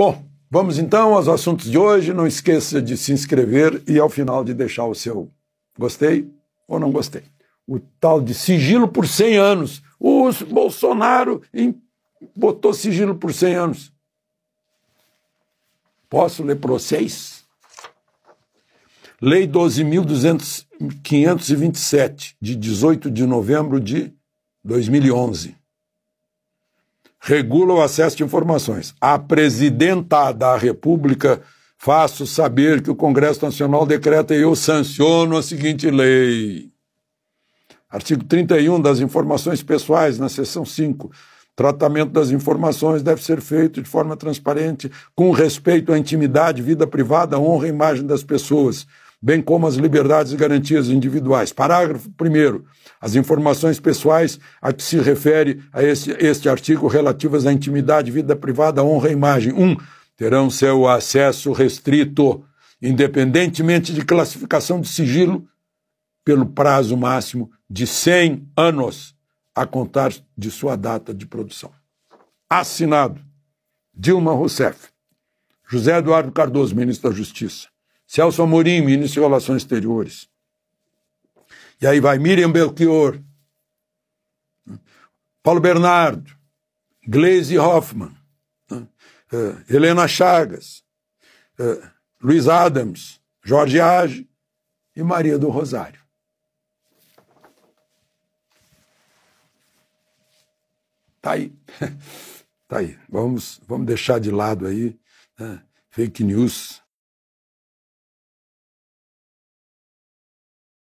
Bom, vamos então aos assuntos de hoje. Não esqueça de se inscrever e ao final de deixar o seu gostei ou não gostei. O tal de sigilo por 100 anos. O Bolsonaro botou sigilo por 100 anos. Posso ler para vocês? Lei 12.527, de 18 de novembro de 2011 regula o acesso de informações. A presidenta da República faço saber que o Congresso Nacional decreta e eu sanciono a seguinte lei. Artigo 31 das informações pessoais, na seção 5. Tratamento das informações deve ser feito de forma transparente, com respeito à intimidade, vida privada, honra e imagem das pessoas bem como as liberdades e garantias individuais. Parágrafo 1. As informações pessoais a que se refere a este, este artigo relativas à intimidade, vida privada, honra e imagem. 1. Um, terão seu acesso restrito, independentemente de classificação de sigilo, pelo prazo máximo de 100 anos a contar de sua data de produção. Assinado Dilma Rousseff, José Eduardo Cardoso, ministro da Justiça, Celso Amorim, ministro de Relações Exteriores. E aí vai Miriam Belchior, né? Paulo Bernardo, Gleise Hoffmann, né? eh, Helena Chagas, eh, Luiz Adams, Jorge Age e Maria do Rosário. Tá aí. Tá aí. Vamos, vamos deixar de lado aí né? fake news